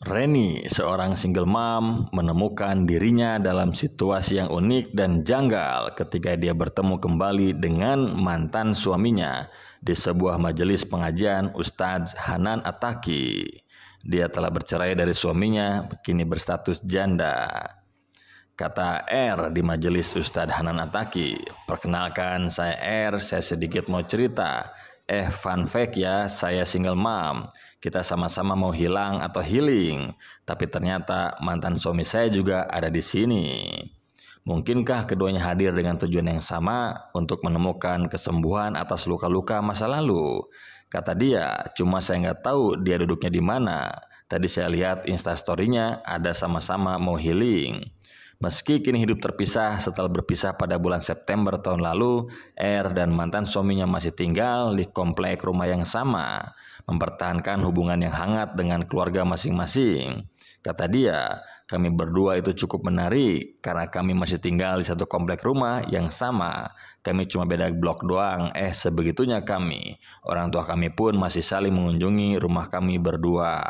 Reni, seorang single mom, menemukan dirinya dalam situasi yang unik dan janggal ketika dia bertemu kembali dengan mantan suaminya di sebuah majelis pengajian Ustadz Hanan Ataki. Dia telah bercerai dari suaminya, kini berstatus janda. Kata R di majelis Ustadz Hanan Ataki, perkenalkan saya R, saya sedikit mau cerita. Eh, fun fact ya, saya single mom. Kita sama-sama mau hilang atau healing. Tapi ternyata mantan suami saya juga ada di sini. Mungkinkah keduanya hadir dengan tujuan yang sama untuk menemukan kesembuhan atas luka-luka masa lalu? Kata dia, cuma saya nggak tahu dia duduknya di mana. Tadi saya lihat instastorynya ada sama-sama mau healing. Meski kini hidup terpisah setelah berpisah pada bulan September tahun lalu, R er dan mantan suaminya masih tinggal di komplek rumah yang sama, mempertahankan hubungan yang hangat dengan keluarga masing-masing. Kata dia, kami berdua itu cukup menarik karena kami masih tinggal di satu komplek rumah yang sama. Kami cuma beda blok doang, eh sebegitunya kami. Orang tua kami pun masih saling mengunjungi rumah kami berdua.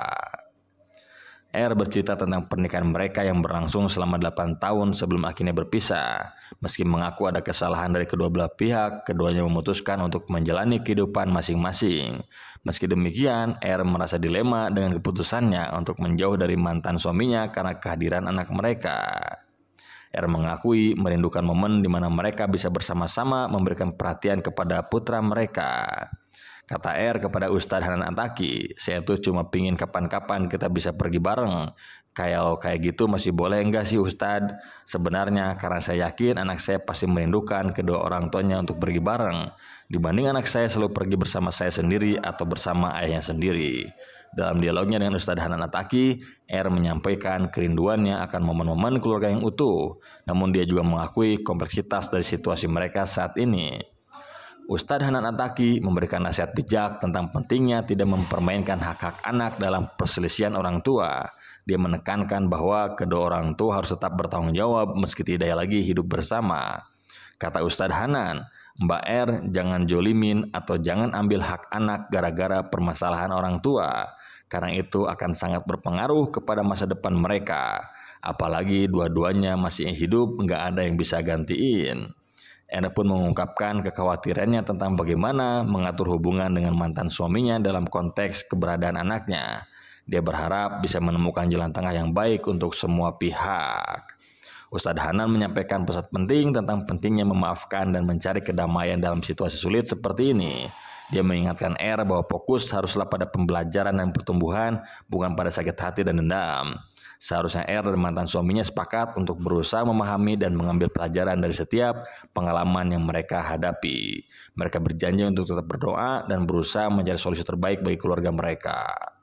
R bercerita tentang pernikahan mereka yang berlangsung selama 8 tahun sebelum akhirnya berpisah. Meski mengaku ada kesalahan dari kedua belah pihak, keduanya memutuskan untuk menjalani kehidupan masing-masing. Meski demikian, R merasa dilema dengan keputusannya untuk menjauh dari mantan suaminya karena kehadiran anak mereka. R mengakui merindukan momen di mana mereka bisa bersama-sama memberikan perhatian kepada putra mereka. Kata R kepada Ustadz Hanan Antaki, saya tuh cuma pingin kapan-kapan kita bisa pergi bareng. Kayak kayak gitu masih boleh enggak sih Ustadz? Sebenarnya karena saya yakin anak saya pasti merindukan kedua orang tuanya untuk pergi bareng. Dibanding anak saya selalu pergi bersama saya sendiri atau bersama ayahnya sendiri. Dalam dialognya dengan Ustadz Hanan Ataki, R menyampaikan kerinduannya akan momen-momen keluarga yang utuh. Namun dia juga mengakui kompleksitas dari situasi mereka saat ini. Ustadz Hanan Ataki memberikan nasihat bijak tentang pentingnya tidak mempermainkan hak-hak anak dalam perselisihan orang tua. Dia menekankan bahwa kedua orang tua harus tetap bertanggung jawab meski tidak lagi hidup bersama. Kata Ustadz Hanan, Mbak R jangan jolimin atau jangan ambil hak anak gara-gara permasalahan orang tua. Karena itu akan sangat berpengaruh kepada masa depan mereka. Apalagi dua-duanya masih hidup, nggak ada yang bisa gantiin. Enda pun mengungkapkan kekhawatirannya tentang bagaimana mengatur hubungan dengan mantan suaminya dalam konteks keberadaan anaknya. Dia berharap bisa menemukan jalan tengah yang baik untuk semua pihak. Ustadz Hanan menyampaikan pesan penting tentang pentingnya memaafkan dan mencari kedamaian dalam situasi sulit seperti ini. Dia mengingatkan R bahwa fokus haruslah pada pembelajaran dan pertumbuhan, bukan pada sakit hati dan dendam. Seharusnya R dan mantan suaminya sepakat untuk berusaha memahami dan mengambil pelajaran dari setiap pengalaman yang mereka hadapi. Mereka berjanji untuk tetap berdoa dan berusaha mencari solusi terbaik bagi keluarga mereka.